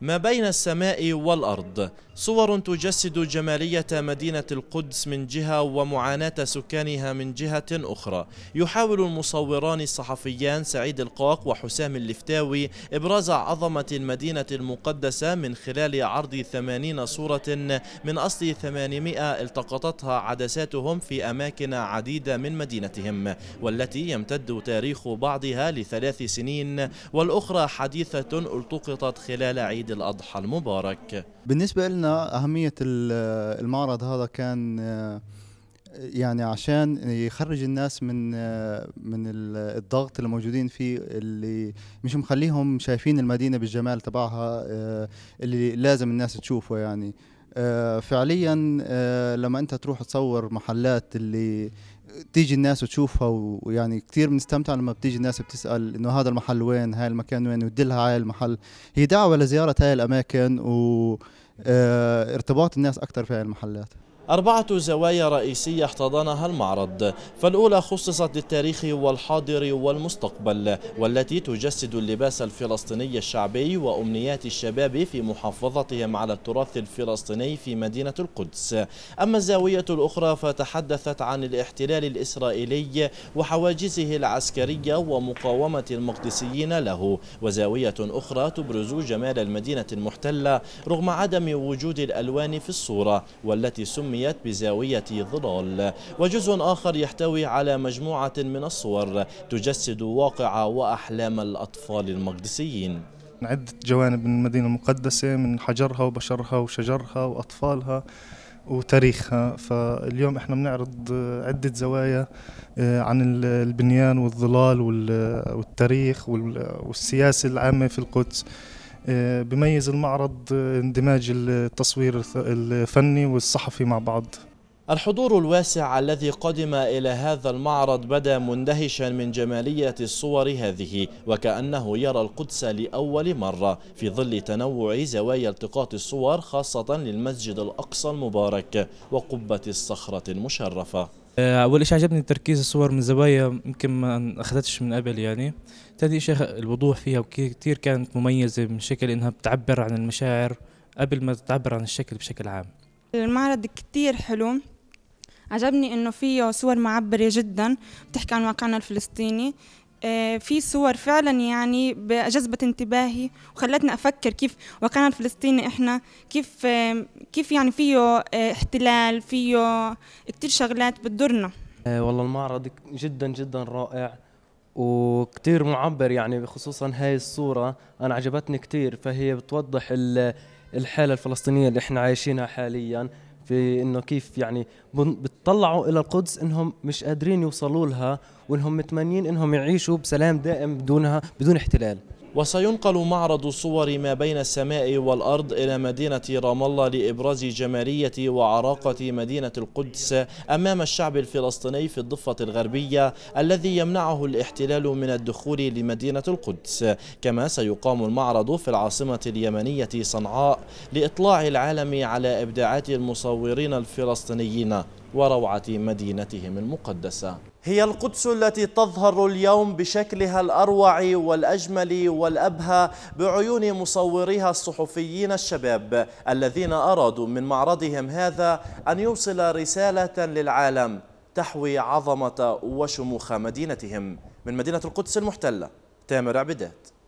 ما بين السماء والأرض صور تجسد جمالية مدينة القدس من جهة ومعاناة سكانها من جهة أخرى يحاول المصوران الصحفيان سعيد القاق وحسام اللفتاوي إبراز عظمة المدينة المقدسة من خلال عرض 80 صورة من أصل 800 التقطتها عدساتهم في أماكن عديدة من مدينتهم والتي يمتد تاريخ بعضها لثلاث سنين والأخرى حديثة التقطت خلال عيد الأضحى المبارك بالنسبة لنا أهمية المعرض هذا كان يعني عشان يخرج الناس من من الضغط اللي موجودين فيه اللي مش مخليهم شايفين المدينة بالجمال تبعها اللي لازم الناس تشوفه يعني فعليا لما انت تروح تصور محلات اللي تيجي الناس وتشوفها ويعني كثير بنستمتع لما بتيجي الناس بتسال انه هذا المحل وين هاي المكان وين وتدلها على المحل هي دعوه لزياره هاي الاماكن و آه، ارتباط الناس اكثر في المحلات أربعة زوايا رئيسية احتضنها المعرض فالأولى خصصت للتاريخ والحاضر والمستقبل والتي تجسد اللباس الفلسطيني الشعبي وأمنيات الشباب في محافظتهم على التراث الفلسطيني في مدينة القدس أما الزاوية الأخرى فتحدثت عن الاحتلال الإسرائيلي وحواجزه العسكرية ومقاومة المقدسيين له وزاوية أخرى تبرز جمال المدينة المحتلة رغم عدم وجود الألوان في الصورة والتي سمي سميت بزاوية ظلال وجزء آخر يحتوي على مجموعة من الصور تجسد واقع وأحلام الأطفال المقدسيين عدة جوانب من المدينة المقدسة من حجرها وبشرها وشجرها وأطفالها وتاريخها فاليوم احنا بنعرض عدة زوايا آه، عن البنيان والظلال والتاريخ والسياسة العامة في القدس آه، بميز المعرض آه، اندماج التصوير الفني والصحفي مع بعض الحضور الواسع الذي قدم إلى هذا المعرض بدا مندهشا من جمالية الصور هذه وكأنه يرى القدس لأول مرة في ظل تنوع زوايا التقاط الصور خاصة للمسجد الأقصى المبارك وقبة الصخرة المشرفة آه، أول شيء عجبني تركيز الصور من زوايا يمكن ما أخذتش من قبل يعني ثاني شيء الوضوح فيها وكثير كانت مميزة من شكل إنها بتعبر عن المشاعر قبل ما تعبر عن الشكل بشكل عام المعرض كتير حلو عجبني انه فيه صور معبره جدا بتحكي عن واقعنا الفلسطيني آه، في صور فعلا يعني جذبت انتباهي وخلتني افكر كيف واقعنا الفلسطيني احنا كيف آه، كيف يعني فيه آه، احتلال فيه كتير شغلات بتضرنا والله المعرض جدا جدا رائع وكتير معبر يعني خصوصا هاي الصورة أنا عجبتني كتير فهي بتوضح الحالة الفلسطينية اللي احنا عايشينها حاليا في انه كيف يعني بتطلعوا الى القدس انهم مش قادرين يوصلوا لها وانهم متمنين انهم يعيشوا بسلام دائم بدونها بدون احتلال وسينقل معرض صور ما بين السماء والأرض إلى مدينة رام الله لإبراز جمالية وعراقة مدينة القدس أمام الشعب الفلسطيني في الضفة الغربية الذي يمنعه الاحتلال من الدخول لمدينة القدس كما سيقام المعرض في العاصمة اليمنية صنعاء لإطلاع العالم على إبداعات المصورين الفلسطينيين وروعة مدينتهم المقدسة هي القدس التي تظهر اليوم بشكلها الأروع والأجمل والأبهى بعيون مصوريها الصحفيين الشباب الذين أرادوا من معرضهم هذا أن يوصل رسالة للعالم تحوي عظمة وشموخ مدينتهم من مدينة القدس المحتلة تامر عبدات